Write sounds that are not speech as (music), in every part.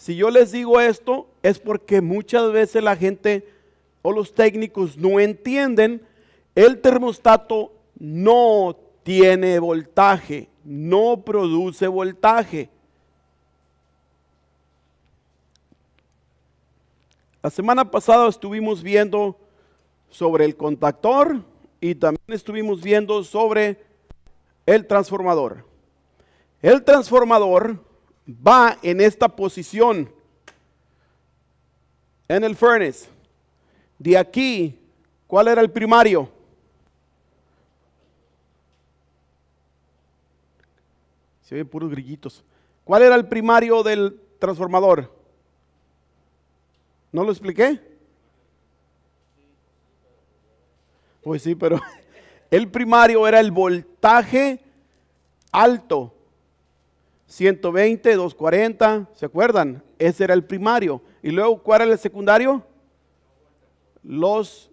Si yo les digo esto, es porque muchas veces la gente o los técnicos no entienden, el termostato no tiene voltaje, no produce voltaje. La semana pasada estuvimos viendo sobre el contactor y también estuvimos viendo sobre el transformador. El transformador va en esta posición en el furnace. De aquí, ¿cuál era el primario? Se ven puros grillitos. ¿Cuál era el primario del transformador? ¿No lo expliqué? Pues sí, pero (laughs) el primario era el voltaje alto 120, 240, ¿se acuerdan? Ese era el primario. Y luego, ¿cuál era el secundario? Los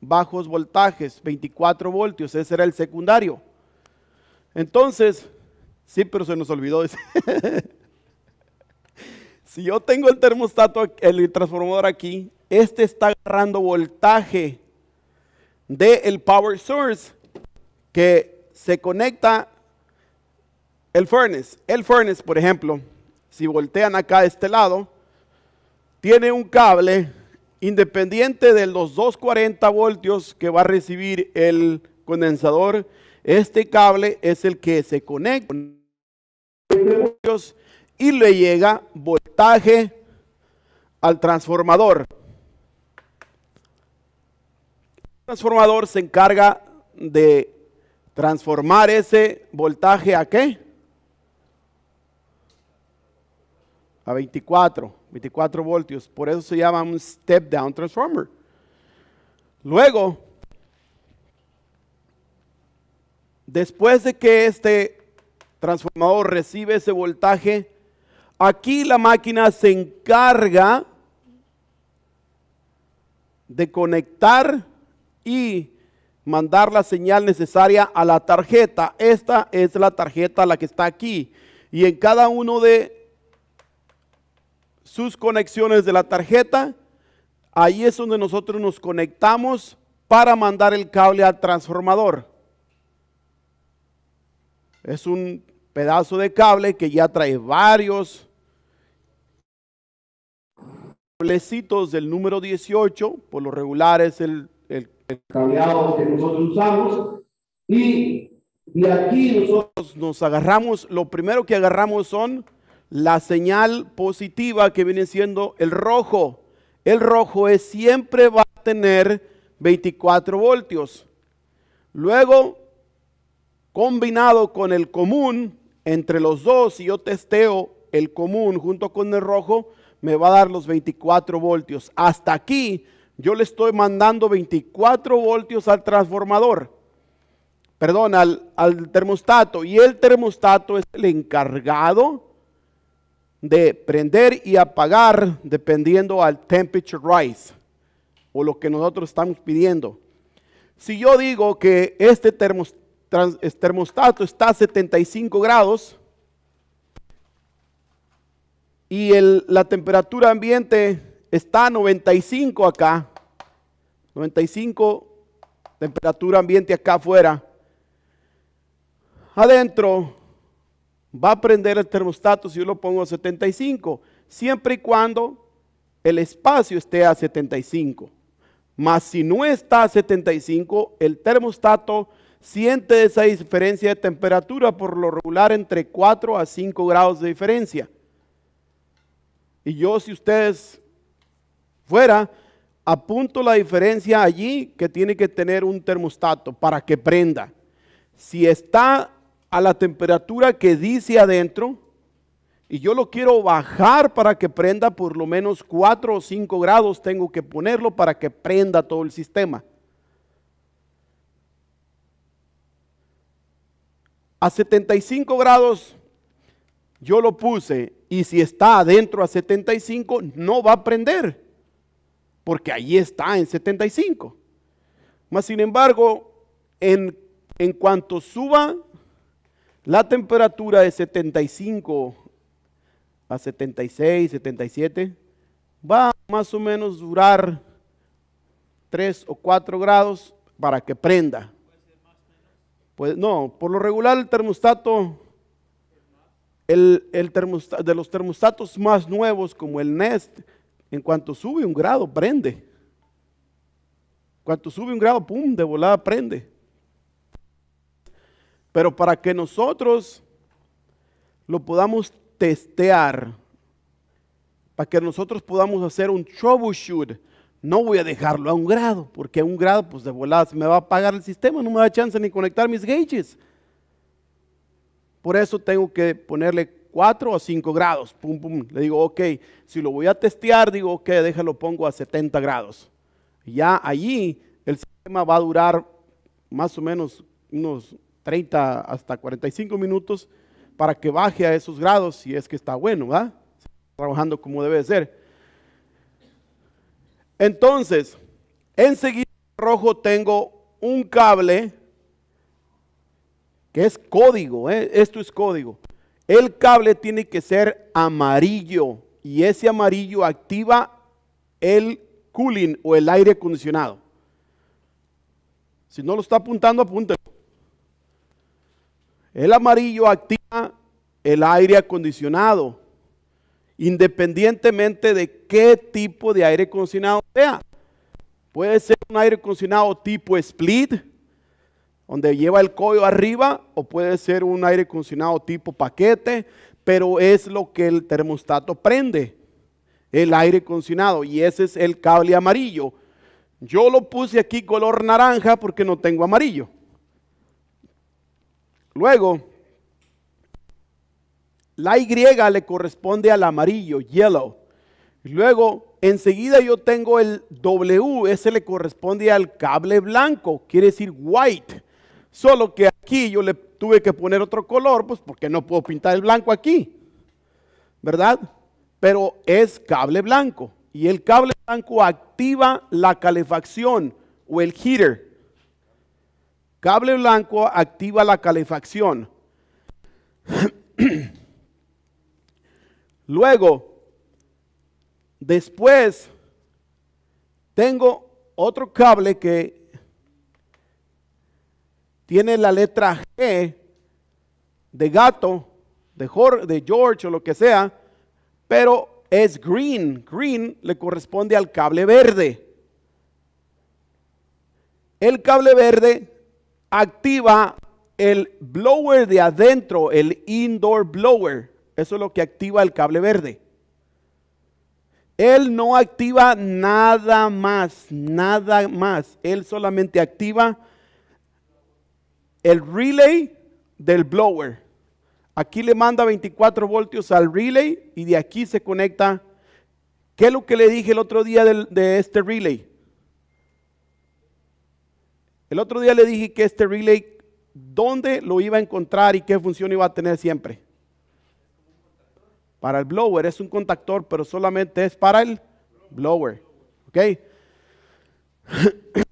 bajos voltajes, 24 voltios, ese era el secundario. Entonces, sí, pero se nos olvidó. (laughs) si yo tengo el termostato, el transformador aquí, este está agarrando voltaje del el power source que se conecta el furnace, el furnace, por ejemplo, si voltean acá de este lado, tiene un cable independiente de los 240 voltios que va a recibir el condensador. Este cable es el que se conecta y le llega voltaje al transformador. El transformador se encarga de transformar ese voltaje a qué? a 24, 24 voltios. Por eso se llama un step down transformer. Luego, después de que este transformador recibe ese voltaje, aquí la máquina se encarga de conectar y mandar la señal necesaria a la tarjeta. Esta es la tarjeta la que está aquí. Y en cada uno de sus conexiones de la tarjeta. Ahí es donde nosotros nos conectamos para mandar el cable al transformador. Es un pedazo de cable que ya trae varios cablecitos del número 18, por lo regular es el, el, cableado que nosotros usamos. Y, y aquí nosotros nos agarramos, lo primero que agarramos son la señal positiva que viene siendo el rojo. El rojo siempre va a tener 24 voltios. Luego, combinado con el común, entre los dos, si yo testeo el común junto con el rojo, me va a dar los 24 voltios. Hasta aquí yo le estoy mandando 24 voltios al transformador, perdón, al, al termostato. Y el termostato es el encargado de prender y apagar dependiendo al temperature rise o lo que nosotros estamos pidiendo. Si yo digo que este termostato está a 75 grados y la temperatura ambiente está a 95 acá, 95 temperatura ambiente acá afuera, adentro va a prender el termostato si yo lo pongo a 75, siempre y cuando el espacio esté a 75. Mas si no está a 75, el termostato siente esa diferencia de temperatura por lo regular entre 4 a 5 grados de diferencia. Y yo si ustedes fuera, apunto la diferencia allí que tiene que tener un termostato para que prenda. Si está a la temperatura que dice adentro y yo lo quiero bajar para que prenda por lo menos 4 o 5 grados, tengo que ponerlo para que prenda todo el sistema. A 75 grados yo lo puse y si está adentro a 75 no va a prender porque ahí está en 75. Más sin embargo, en, en cuanto suba la temperatura de 75 a 76, 77 va a más o menos durar 3 o 4 grados para que prenda. Pues no, por lo regular el termostato, el, el de los termostatos más nuevos como el Nest, en cuanto sube un grado, prende. En cuanto sube un grado, pum, de volada prende. Pero para que nosotros lo podamos testear, para que nosotros podamos hacer un troubleshoot, no voy a dejarlo a un grado, porque a un grado, pues de se me va a apagar el sistema, no me da chance ni conectar mis gauges. Por eso tengo que ponerle 4 o 5 grados. Pum, pum. Le digo, ok, si lo voy a testear, digo, ok, déjalo, pongo a 70 grados. Ya allí el sistema va a durar más o menos unos 30 hasta 45 minutos para que baje a esos grados si es que está bueno, ¿verdad? Trabajando como debe ser. Entonces, enseguida rojo tengo un cable que es código, ¿eh? esto es código. El cable tiene que ser amarillo y ese amarillo activa el cooling o el aire acondicionado. Si no lo está apuntando, apunte. El amarillo activa el aire acondicionado, independientemente de qué tipo de aire acondicionado sea. Puede ser un aire acondicionado tipo split, donde lleva el coyo arriba, o puede ser un aire acondicionado tipo paquete, pero es lo que el termostato prende, el aire acondicionado, y ese es el cable amarillo. Yo lo puse aquí color naranja porque no tengo amarillo. Luego, la Y le corresponde al amarillo, yellow. Luego, enseguida yo tengo el W, ese le corresponde al cable blanco, quiere decir white. Solo que aquí yo le tuve que poner otro color, pues porque no puedo pintar el blanco aquí, ¿verdad? Pero es cable blanco y el cable blanco activa la calefacción o el heater, Cable blanco activa la calefacción. (clears throat) Luego, después, tengo otro cable que tiene la letra G de gato, de George o lo que sea, pero es green. Green le corresponde al cable verde. El cable verde activa el blower de adentro, el indoor blower. Eso es lo que activa el cable verde. Él no activa nada más, nada más. Él solamente activa el relay del blower. Aquí le manda 24 voltios al relay y de aquí se conecta. ¿Qué es lo que le dije el otro día de, este relay? El otro día le dije que este relay, ¿dónde lo iba a encontrar y qué función iba a tener siempre? Para el blower es un contactor, pero solamente es para el blower. ¿Ok? (coughs)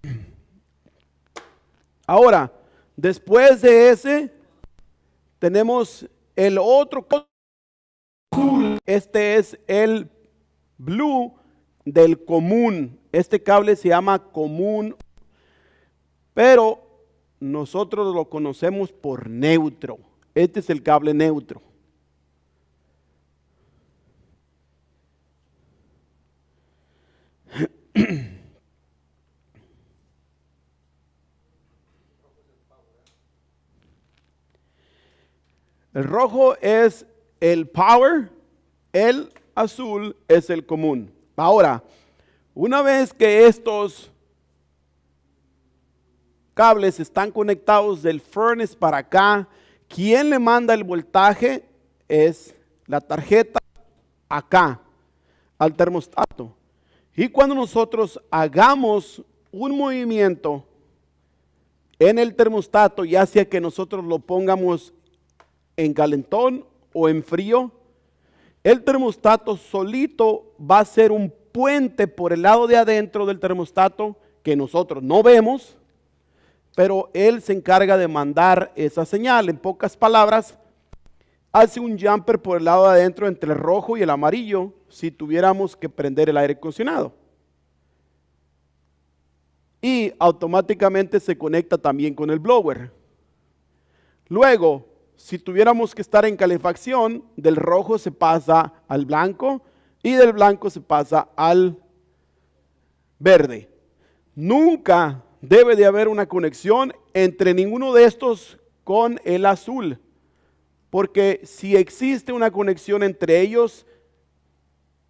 Ahora, después de ese, tenemos el otro. Este es el blue del común. Este cable se llama común pero nosotros lo conocemos por neutro. Este es el cable neutro. (clears throat) El rojo es el power, el azul es el común. Ahora, una vez que estos cables están conectados del furnace para acá. Quien le manda el voltaje es la tarjeta acá, al termostato. Y cuando nosotros hagamos un movimiento en el termostato, ya sea que nosotros lo pongamos en calentón o en frío, el termostato solito va a ser un puente por el lado de adentro del termostato que nosotros no vemos pero él se encarga de mandar esa señal. En pocas palabras, hace un jumper por el lado de adentro entre el rojo y el amarillo si tuviéramos que prender el aire acondicionado. Y automáticamente se conecta también con el blower. Luego, si tuviéramos que estar en calefacción, del rojo se pasa al blanco y del blanco se pasa al verde. Nunca debe de haber una conexión entre ninguno de estos con el azul. Porque si existe una conexión entre ellos,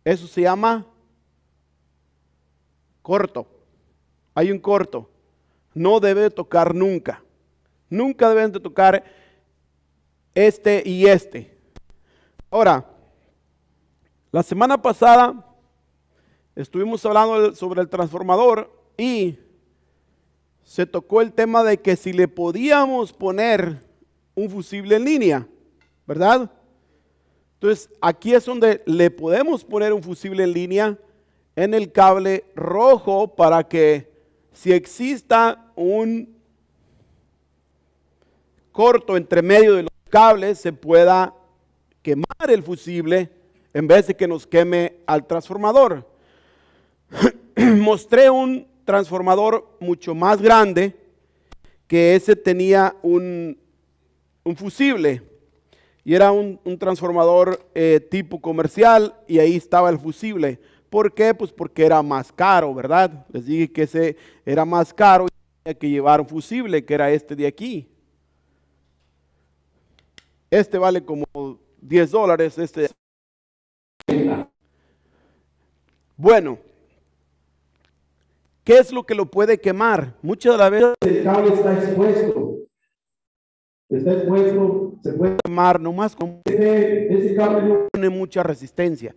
eso se llama corto. Hay un corto. No debe tocar nunca. Nunca deben de tocar este y este. Ahora, la semana pasada estuvimos hablando sobre el transformador y se tocó el tema de que si le podíamos poner un fusible en línea, ¿verdad? Entonces, aquí es donde le podemos poner un fusible en línea en el cable rojo para que si exista un corto entre medio de los cables, se pueda quemar el fusible en vez de que nos queme al transformador. (clears throat) Mostré un transformador mucho más grande, que ese tenía un, un fusible. Y era un, transformador eh, tipo comercial y ahí estaba el fusible. ¿Por qué? Pues porque era más caro, ¿verdad? Les dije que ese era más caro y tenía que llevar un fusible, que era este de aquí. Este vale como 10 dólares, este. Bueno, ¿Qué es lo que lo puede quemar? Muchas de las veces el cable está expuesto. Está expuesto, se puede quemar, nomás con este, ese cable no tiene mucha resistencia.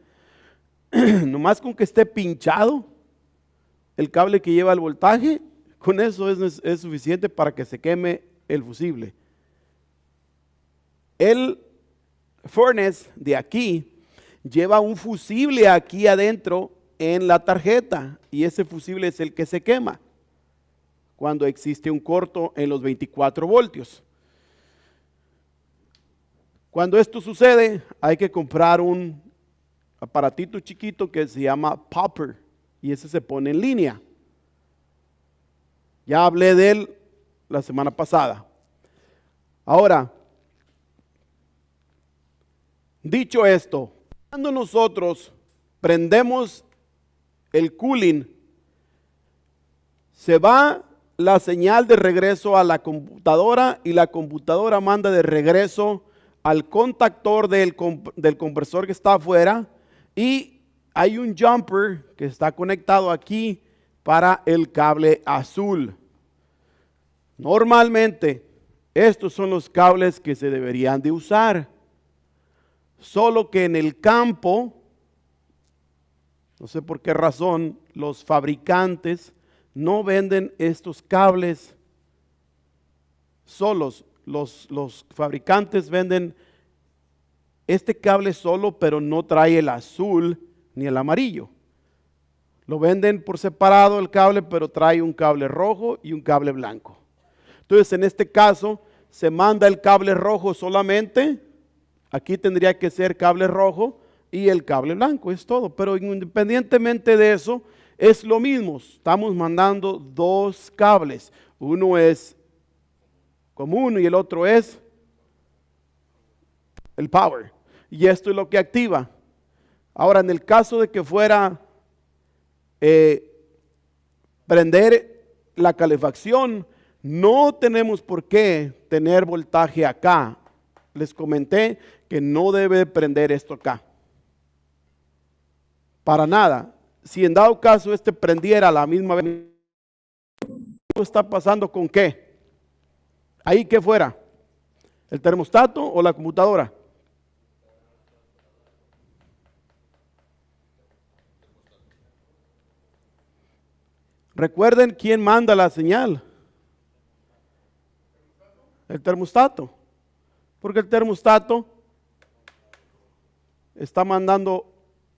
(clears throat) nomás con que esté pinchado el cable que lleva el voltaje, con eso es, es suficiente para que se queme el fusible. El furnace de aquí lleva un fusible aquí adentro en la tarjeta y ese fusible es el que se quema cuando existe un corto en los 24 voltios. Cuando esto sucede, hay que comprar un aparatito chiquito que se llama popper y ese se pone en línea. Ya hablé de él la semana pasada. Ahora, dicho esto, cuando nosotros prendemos el cooling, se va la señal de regreso a la computadora y la computadora manda de regreso al contactor del, compresor que está afuera y hay un jumper que está conectado aquí para el cable azul. Normalmente estos son los cables que se deberían de usar, solo que en el campo no sé por qué razón los fabricantes no venden estos cables solos. Los, fabricantes venden este cable solo, pero no trae el azul ni el amarillo. Lo venden por separado el cable, pero trae un cable rojo y un cable blanco. Entonces, en este caso, se manda el cable rojo solamente. Aquí tendría que ser cable rojo y el cable blanco, es todo. Pero independientemente de eso, es lo mismo. Estamos mandando dos cables. Uno es común y el otro es el power. Y esto es lo que activa. Ahora, en el caso de que fuera eh, prender la calefacción, no tenemos por qué tener voltaje acá. Les comenté que no debe prender esto acá. Para nada. Si en dado caso este prendiera la misma vez, está pasando con qué? Ahí que fuera. ¿El termostato o la computadora? Recuerden quién manda la señal. El termostato. Porque el termostato está mandando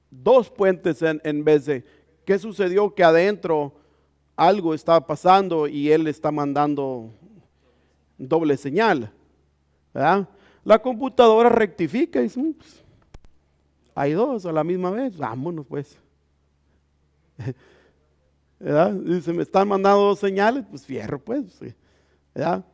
dos puentes en, vez de, ¿qué sucedió? Que adentro algo estaba pasando y él está mandando doble señal. La computadora rectifica y dice, mm, pues, hay dos a la misma vez, vámonos pues. (laughs) ¿verdad? Dice, me están mandando dos señales, pues fierro pues. ¿verdad?